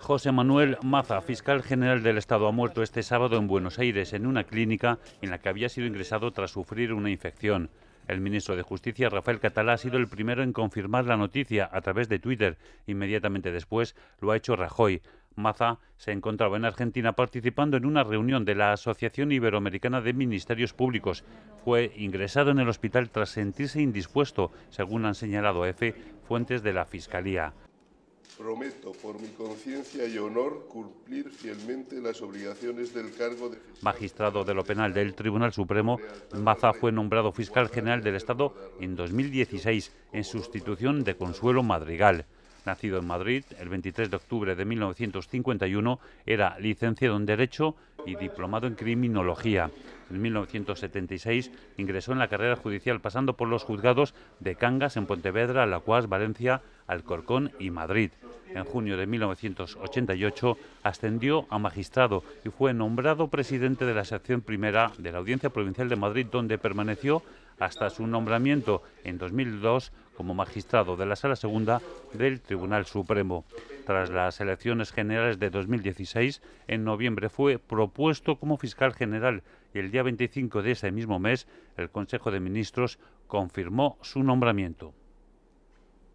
José Manuel Maza, fiscal general del Estado, ha muerto este sábado en Buenos Aires en una clínica en la que había sido ingresado tras sufrir una infección. El ministro de Justicia, Rafael Catalá, ha sido el primero en confirmar la noticia a través de Twitter. Inmediatamente después lo ha hecho Rajoy. Maza se encontraba en Argentina participando en una reunión de la Asociación Iberoamericana de Ministerios Públicos. Fue ingresado en el hospital tras sentirse indispuesto, según han señalado EFE fuentes de la Fiscalía. Prometo, por mi conciencia y honor, cumplir fielmente las obligaciones del cargo de... Magistrado de lo penal del Tribunal Supremo, Maza fue nombrado fiscal general del Estado en 2016, en sustitución de Consuelo Madrigal. Nacido en Madrid el 23 de octubre de 1951, era licenciado en Derecho y diplomado en Criminología. En 1976 ingresó en la carrera judicial pasando por los juzgados de Cangas en Pontevedra, La Cuas, Valencia, Alcorcón y Madrid. En junio de 1988 ascendió a magistrado y fue nombrado presidente de la sección primera de la Audiencia Provincial de Madrid, donde permaneció hasta su nombramiento en 2002 como magistrado de la Sala Segunda del Tribunal Supremo. Tras las elecciones generales de 2016, en noviembre fue propuesto como fiscal general y el día 25 de ese mismo mes el Consejo de Ministros confirmó su nombramiento.